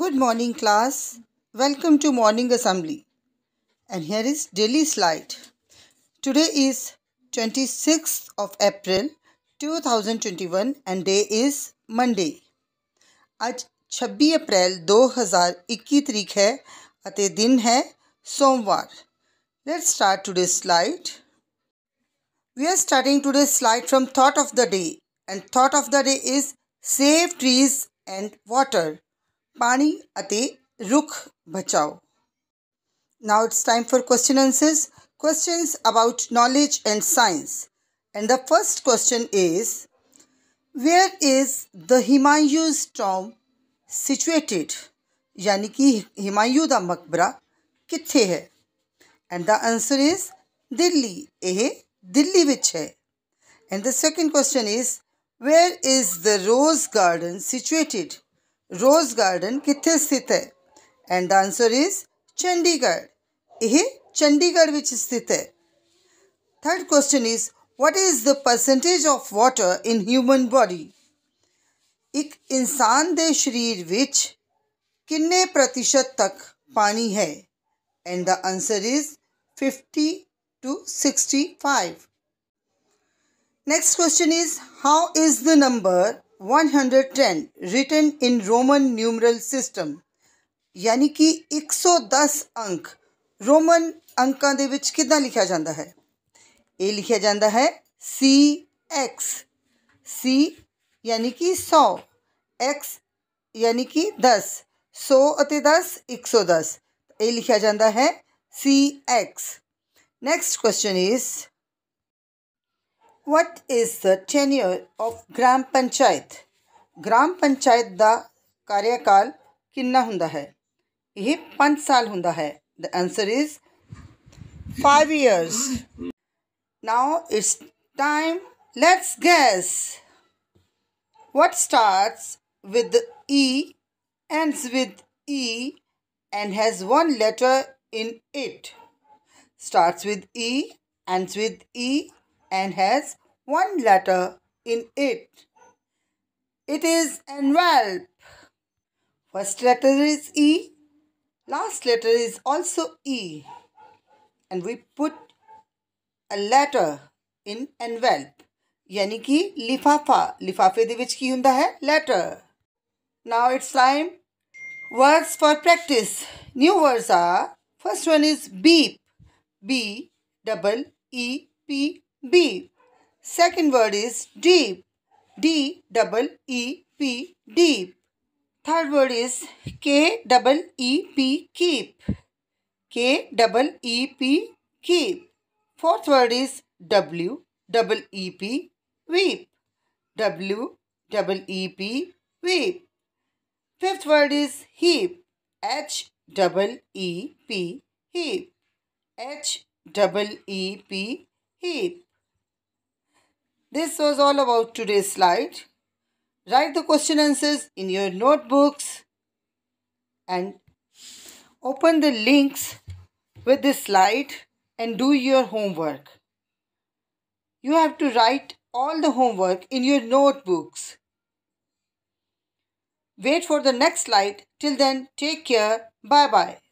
Good morning class. Welcome to morning assembly. And here is daily slide. Today is 26th of April 2021 and day is Monday. Aaj 26 April 2021 hai ate din hai Let's start today's slide. We are starting today's slide from thought of the day and thought of the day is save trees and water. पानी रुख बचाओ now it's time for question answers question about knowledge and science and the first question is where is the Humayun's tomb situated यानी कि हिमायू का मकबरा कितने है and the answer is Delhi यह दिल्ली विच है and the second question is where is the rose garden situated Rose Garden kithe sthit hai? And the answer is Chandigarh. Eh Chandigarh which sthit hai? Third question is what is the percentage of water in human body? Ek insaan de shareer vich kinne pratishat tak pani hai? And the answer is 50 to 65. Next question is how is the number 110 written in Roman numeral system यानी कि 110 अंक Roman ਅੰਕਾਂ के ਵਿੱਚ ਕਿਦਾਂ ਲਿਖਿਆ ਜਾਂਦਾ ਹੈ ਇਹ ਲਿਖਿਆ ਜਾਂਦਾ ਹੈ ਸੀ ਐਕਸ ਸੀ ਯਾਨੀ ਕਿ 100 ਐਕਸ ਯਾਨੀ ਕਿ 10 100 एक 10 110 ये लिखा जाता है C X next question is What is the tenure of Gram Panchayat? Gram Panchayat da karyakal kinna hunda hai? Ihe 5 saal hunda hai. The answer is 5 years. Now it's time. Let's guess. What starts with the E, ends with E and has one letter in it? Starts with E, ends with E and has one letter in it. It is envelope. First letter is E. Last letter is also E. And we put a letter in envelope. Yani ki lifafa लिफाफे ਦੇ ਵਿੱਚ ਕੀ ਹੁੰਦਾ ਹੈ letter now it's words for practice new words are first one is beep b double e p B. Second word is deep. D double E P deep. Third word is K double E P keep. K double E P keep. Fourth word is W double E P weep. W double E P weep. Fifth word is heap. H double E P heap. H double E P heap. This was all about today's slide. Write the question answers in your notebooks and open the links with this slide and do your homework. You have to write all the homework in your notebooks. Wait for the next slide. Till then, take care. Bye bye.